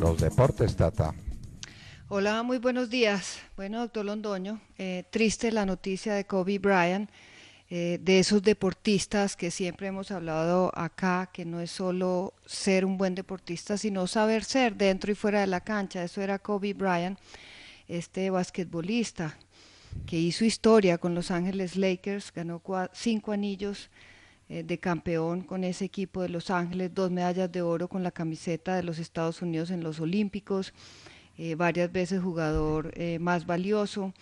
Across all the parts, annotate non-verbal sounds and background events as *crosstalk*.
los deportes, Tata. Hola, muy buenos días. Bueno, doctor Londoño, eh, triste la noticia de Kobe Bryant, eh, de esos deportistas que siempre hemos hablado acá, que no es solo ser un buen deportista, sino saber ser dentro y fuera de la cancha. Eso era Kobe Bryant, este basquetbolista que hizo historia con Los Ángeles Lakers, ganó cinco anillos eh, de campeón con ese equipo de Los Ángeles, dos medallas de oro con la camiseta de los Estados Unidos en los Olímpicos, eh, varias veces jugador eh, más valioso,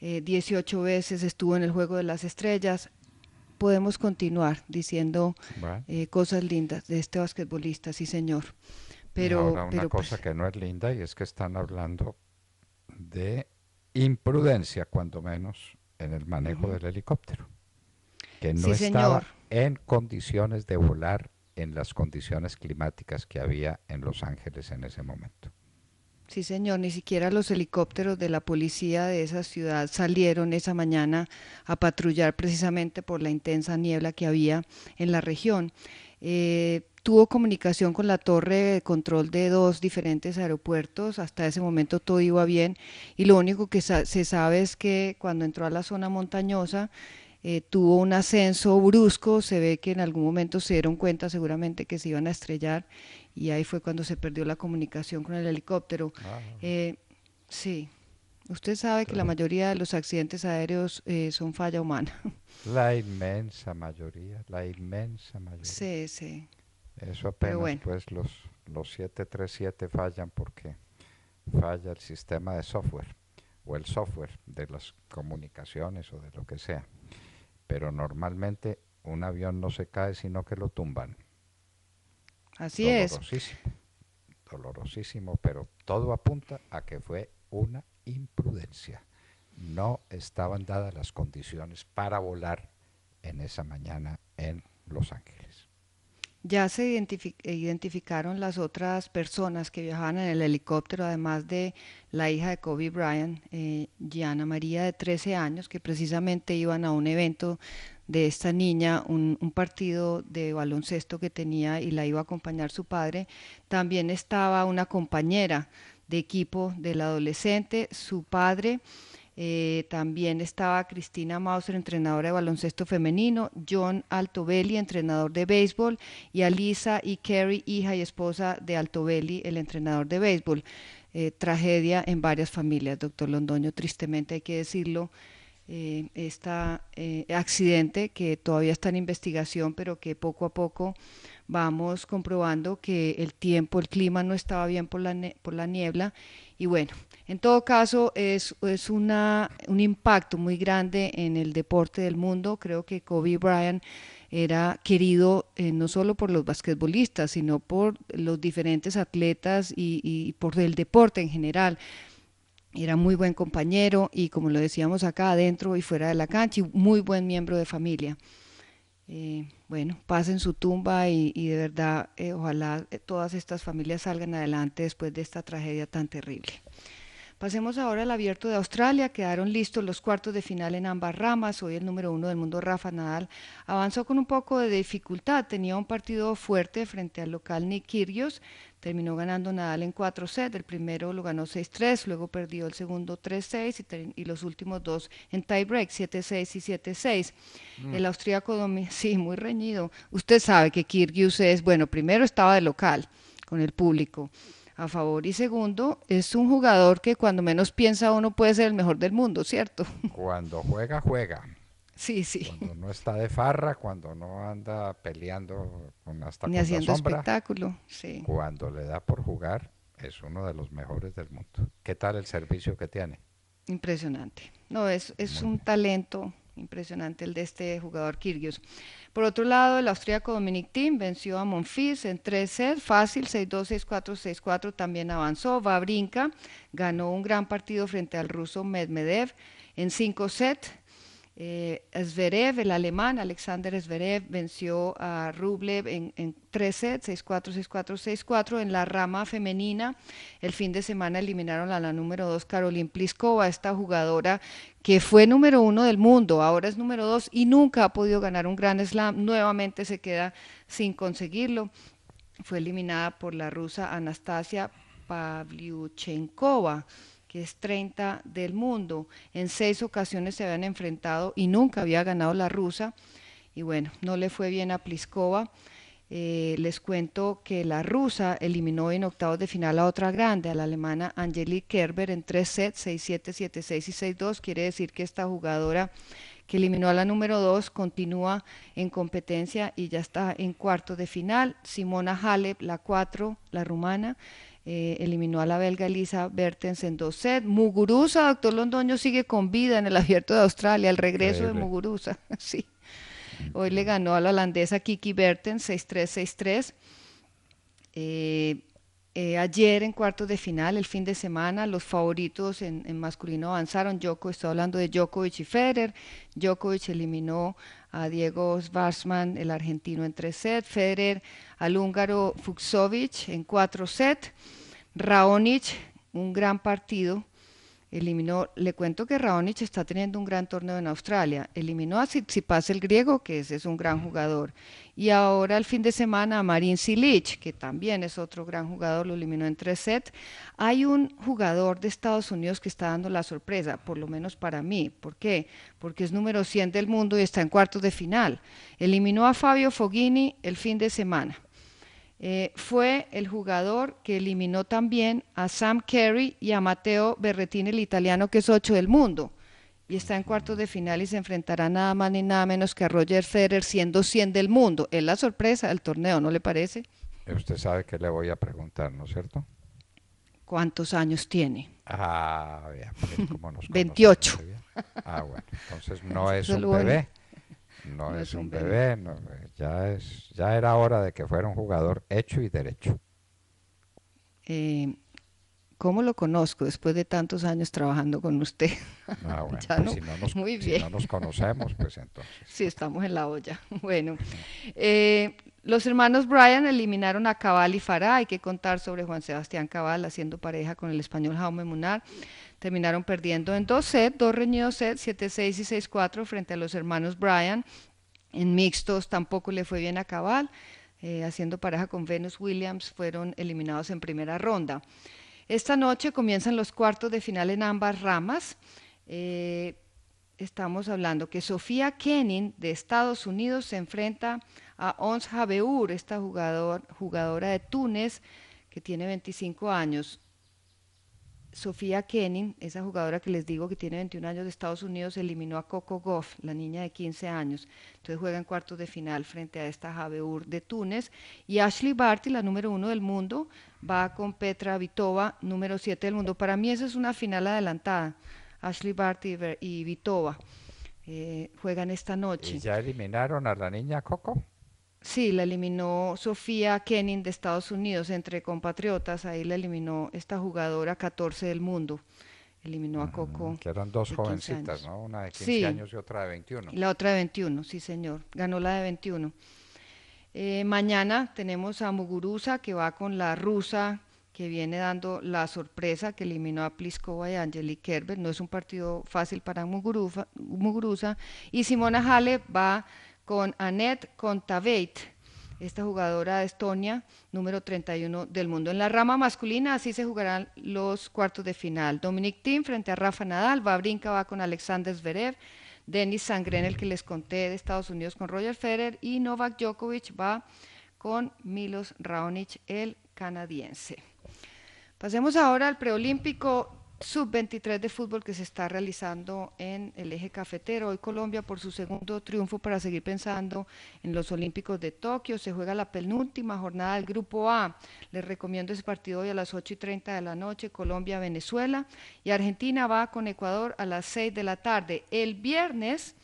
18 veces estuvo en el Juego de las Estrellas. Podemos continuar diciendo cosas lindas de este basquetbolista, sí señor. Pero, una pues, cosa que no es linda y es que están hablando de imprudencia, cuando menos, en el manejo del helicóptero, que no estaba en condiciones de volar en las condiciones climáticas que había en Los Ángeles en ese momento. Sí, señor, ni siquiera los helicópteros de la policía de esa ciudad salieron esa mañana a patrullar precisamente por la intensa niebla que había en la región. Eh, tuvo comunicación con la torre de control de dos diferentes aeropuertos. Hasta ese momento todo iba bien y lo único que se sabe es que cuando entró a la zona montañosa eh, tuvo un ascenso brusco, se ve que en algún momento se dieron cuenta seguramente que se iban a estrellar y ahí fue cuando se perdió la comunicación con el helicóptero. Ah, eh, sí, usted sabe que la mayoría de los accidentes aéreos eh, son falla humana. *laughs* La inmensa mayoría, la inmensa mayoría. Sí, sí. Eso apenas pues los, los 737 fallan porque falla el sistema de software o el software de las comunicaciones o de lo que sea pero normalmente un avión no se cae, sino que lo tumban. Así dolorosísimo, es. Dolorosísimo, pero todo apunta a que fue una imprudencia. No estaban dadas las condiciones para volar en esa mañana en Los Ángeles. Ya se eh, identificaron las otras personas que viajaban en el helicóptero, además de la hija de Kobe Bryant, eh, Gianna María, de 13 años, que precisamente iban a un evento de esta niña, un, un, partido de baloncesto que tenía y la iba a acompañar su padre. También estaba una compañera de equipo del adolescente, su padre, eh, también estaba Cristina Mauser, entrenadora de baloncesto femenino, John Altobelli, entrenador de béisbol, y Alisa y Kerry hija y esposa de Altobelli, el entrenador de béisbol. Eh, tragedia en varias familias, doctor Londoño, tristemente hay que decirlo. este accidente que todavía está en investigación, pero que poco a poco vamos comprobando que el tiempo, el clima no estaba bien por la, por la niebla y bueno, en todo caso, es, una, un impacto muy grande en el deporte del mundo. Creo que Kobe Bryant era querido eh, no solo por los basquetbolistas, sino por los diferentes atletas y, por el deporte en general era muy buen compañero y como lo decíamos acá adentro y fuera de la cancha, muy buen miembro de familia. Eh, bueno, pasen su tumba y, de verdad eh, ojalá todas estas familias salgan adelante después de esta tragedia tan terrible. Pasemos ahora al abierto de Australia. Quedaron listos los cuartos de final en ambas ramas. Hoy el número uno del mundo, Rafa Nadal, avanzó con un poco de dificultad. Tenía un partido fuerte frente al local Nick Kyrgios. Terminó ganando Nadal en 4 sets. El primero lo ganó 6-3, luego perdió el segundo 3-6 y, los últimos dos en tiebreak 7-6 y 7-6. Mm. El austríaco, *laughs* sí, muy reñido. Usted sabe que Kyrgios es, bueno, primero estaba de local con el público a favor. Y segundo, es un jugador que cuando menos piensa uno puede ser el mejor del mundo, ¿cierto? *laughs* Cuando juega, juega. Sí, sí. Cuando no está de farra, cuando no anda peleando con hasta Ni haciendo espectáculo, sí. Cuando le da por jugar, es uno de los mejores del mundo. ¿Qué tal el servicio que tiene? Impresionante. No, es, es un talento impresionante el de este jugador Kirgios. Por otro lado, el austríaco Dominic Thiem venció a Monfils en 3 sets, fácil, 6-2, 6-4, 6-4, también avanzó. Babrinka ganó un gran partido frente al ruso Medvedev en 5 sets. Eh, el alemán, Alexander Zverev, venció a Rublev en, en 3 sets, 6-4, 6-4, 6-4. En la rama femenina, el fin de semana eliminaron a la número 2, Caroline Pliskova, esta jugadora que fue número uno del mundo, ahora es número 2 y nunca ha podido ganar un Grand slam. Nuevamente se queda sin conseguirlo. Fue eliminada por la rusa Anastasia Pavlyuchenkova es 30 del mundo. En seis ocasiones se habían enfrentado y nunca había ganado la rusa. Y bueno, no le fue bien a Pliskova. Eh, les cuento que la rusa eliminó en octavos de final a otra grande, a la alemana Angelique Kerber en tres sets, 6-7, 7-6 y 6-2. Quiere decir que esta jugadora que eliminó a la número 2 continúa en competencia y ya está en cuarto de final. Simona Halep, la 4, la rumana, eh, eliminó a la belga Elisa Bertens en dos sets. Muguruza, doctor Londoño, sigue con vida en el abierto de Australia, el regreso de Muguruza. *laughs* sí. Hoy le ganó a la holandesa Kiki Bertens 6-3, 6-3. Eh, eh, ayer en cuartos de final, el fin de semana, los favoritos en, masculino avanzaron. Djokovic, estoy hablando de Djokovic y Federer. Djokovic eliminó a Diego Svarsman, el argentino, en tres sets. Federer al húngaro Fuxovic en cuatro sets. Raonic, un gran partido, eliminó, le cuento que Raonic está teniendo un gran torneo en Australia, eliminó a Tsitsipas el griego, que ese es un gran jugador, y ahora el fin de semana a Marin Silic, que también es otro gran jugador, lo eliminó en tres sets. Hay un jugador de Estados Unidos que está dando la sorpresa, por lo menos para mí. ¿Por qué? Porque es número 100 del mundo y está en cuartos de final. Eliminó a Fabio Foghini el fin de semana. Eh, fue el jugador que eliminó también a Sam Carey y a Mateo Berretini, el italiano que es ocho del mundo. Y está en cuartos de final y se enfrentará nada más ni nada menos que a Roger Federer siendo 100 del mundo. Es la sorpresa del torneo, ¿no le parece? Usted sabe que le voy a preguntar, ¿no es cierto? ¿Cuántos años tiene? Ah, bien, ¿como nos 28. Ah, bueno, entonces no es un bebé no, es, un bebé, eh, ya, es, ya era hora de que fuera un jugador hecho y derecho. Eh, ¿Cómo lo conozco después de tantos años trabajando con usted? Ah, *laughs* pues si, no nos, muy si conocemos, pues entonces. sí, estamos en la olla. *laughs* Bueno, eh, los hermanos Bryan eliminaron a Cabal y Farah. Hay que contar sobre Juan Sebastián Cabal haciendo pareja con el español Jaume Munar. Terminaron perdiendo en dos sets, dos reñidos sets, 7-6 y 6-4 frente a los hermanos Bryan. En mixtos tampoco le fue bien a Cabal. Eh, haciendo pareja con Venus Williams fueron eliminados en primera ronda. Esta noche comienzan los cuartos de final en ambas ramas. Eh, estamos hablando que Sofía Kenin de Estados Unidos se enfrenta a Ons Jabeur, esta jugadora de Túnez que tiene 25 años. Sofía Kenning, esa jugadora que les digo que tiene 21 años de Estados Unidos, eliminó a Coco Goff, la niña de 15 años. Entonces juega en cuartos de final frente a esta Javeur de Túnez. Y Ashley Barty, la número uno del mundo, va con Petra Vitova, número siete del mundo. Para mí esa es una final adelantada. Ashley Barty y Vitova eh, juegan esta noche. ya eliminaron a la niña Coco? Sí, la eliminó Sofía Kenin de Estados Unidos entre compatriotas. Ahí la eliminó esta jugadora 14 del mundo. Eliminó a mm, Coco. que eran dos jovencitas, ¿no? Una de 15 años y otra de 21. la otra de 21, sí, señor. Ganó la de 21. Eh, mañana tenemos a Muguruza que va con la rusa que viene dando la sorpresa que eliminó a Pliskova y a Angelique Kerber. No es un partido fácil para Muguruza. Y Simona Halep va con Annette Kontaveit, esta jugadora de Estonia, número 31 del mundo. En la rama masculina así se jugarán los cuartos de final. Dominic Thiem frente a Rafa Nadal, Babrinka va con Alexander Zverev, Denis Sangren, el que les conté de Estados Unidos con Roger Federer y Novak Djokovic va con Milos Raonic, el canadiense. Pasemos ahora al preolímpico sub-23 de fútbol que se está realizando en el eje cafetero. Hoy Colombia por su segundo triunfo para seguir pensando en los Olímpicos de Tokio. Se juega la penúltima jornada del Grupo A. Les recomiendo ese partido hoy a las 8 y 30 de la noche, Colombia-Venezuela. Y Argentina va con Ecuador a las 6 de la tarde. El viernes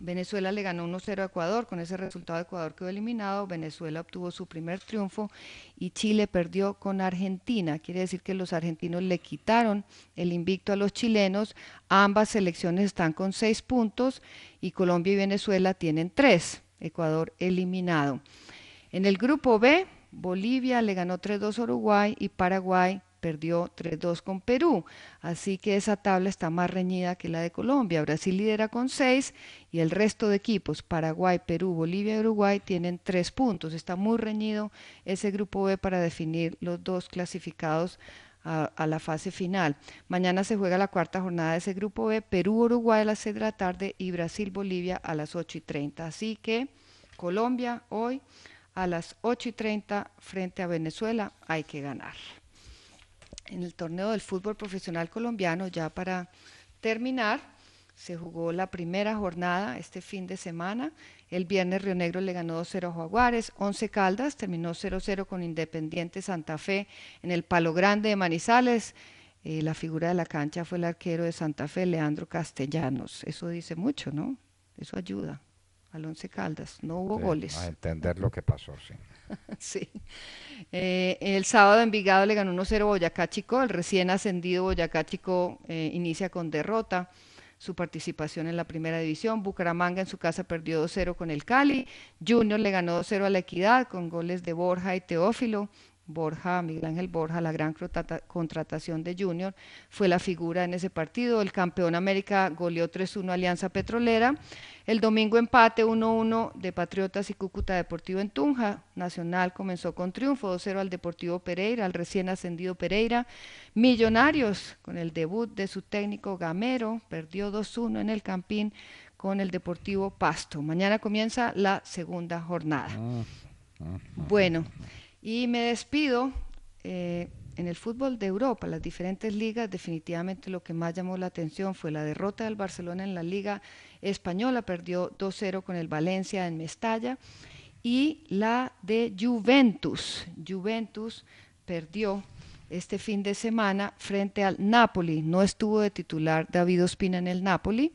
Venezuela le ganó 1-0 a Ecuador, con ese resultado Ecuador quedó eliminado, Venezuela obtuvo su primer triunfo y Chile perdió con Argentina. Quiere decir que los argentinos le quitaron el invicto a los chilenos, ambas selecciones están con seis puntos y Colombia y Venezuela tienen tres, Ecuador eliminado. En el grupo B, Bolivia le ganó 3-2 a Uruguay y Paraguay perdió 3-2 con Perú. Así que esa tabla está más reñida que la de Colombia. Brasil lidera con 6 y el resto de equipos, Paraguay, Perú, Bolivia y Uruguay, tienen 3 puntos. Está muy reñido ese grupo B para definir los dos clasificados a, la fase final. Mañana se juega la cuarta jornada de ese grupo B, Perú-Uruguay a las 6 de la tarde y Brasil-Bolivia a las 8 y 30. Así que Colombia hoy a las 8 y 30 frente a Venezuela hay que ganar en el torneo del fútbol profesional colombiano, ya para terminar, se jugó la primera jornada este fin de semana. El viernes Río Negro le ganó 2-0 a Jaguares, 11 Caldas terminó 0-0 con Independiente Santa Fe en el Palo Grande de Manizales. Eh, la figura de la cancha fue el arquero de Santa Fe, Leandro Castellanos. Eso dice mucho, ¿no? Eso ayuda al Once Caldas. No hubo goles. A entender lo que pasó, sí. *laughs* sí. Eh, el sábado Envigado le ganó 1-0 Boyacá Chico. El recién ascendido Boyacá Chico eh, inicia con derrota su participación en la primera división. Bucaramanga en su casa perdió 2-0 con el Cali. Junior le ganó 2-0 a la Equidad con goles de Borja y Teófilo. Borja, Miguel Ángel Borja, la gran contratación de Junior, fue la figura en ese partido. El campeón América goleó 3-1 Alianza Petrolera. El domingo empate 1-1 de Patriotas y Cúcuta Deportivo en Tunja. Nacional comenzó con triunfo 2-0 al Deportivo Pereira, al recién ascendido Pereira. Millonarios, con el debut de su técnico Gamero, perdió 2-1 en el Campín con el Deportivo Pasto. Mañana comienza la segunda jornada. Ah, ah, ah. bueno. Y me despido. Eh, en el fútbol de Europa, las diferentes ligas, definitivamente lo que más llamó la atención fue la derrota del Barcelona en la Liga Española, perdió 2-0 con el Valencia en Mestalla, y la de Juventus. Juventus perdió este fin de semana frente al Napoli. No estuvo de titular David Ospina en el Napoli.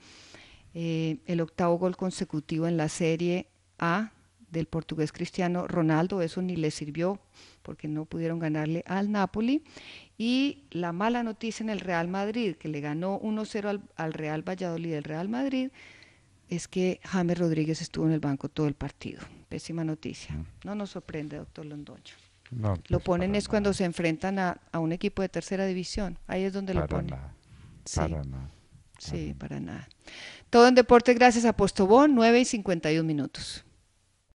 Eh, el octavo gol consecutivo en la Serie A del portugués cristiano Ronaldo, eso ni le sirvió porque no pudieron ganarle al Napoli. Y la mala noticia en el Real Madrid, que le ganó 1-0 al, Real Valladolid del Real Madrid, es que James Rodríguez estuvo en el banco todo el partido. Pésima noticia. Mm. No nos sorprende, doctor Londoño. lo pues, ponen es cuando se enfrentan a, un equipo de tercera división. Ahí es donde lo ponen. Para nada. Sí, para nada. Todo en Deportes, gracias a Postobón, 9 y 51 minutos.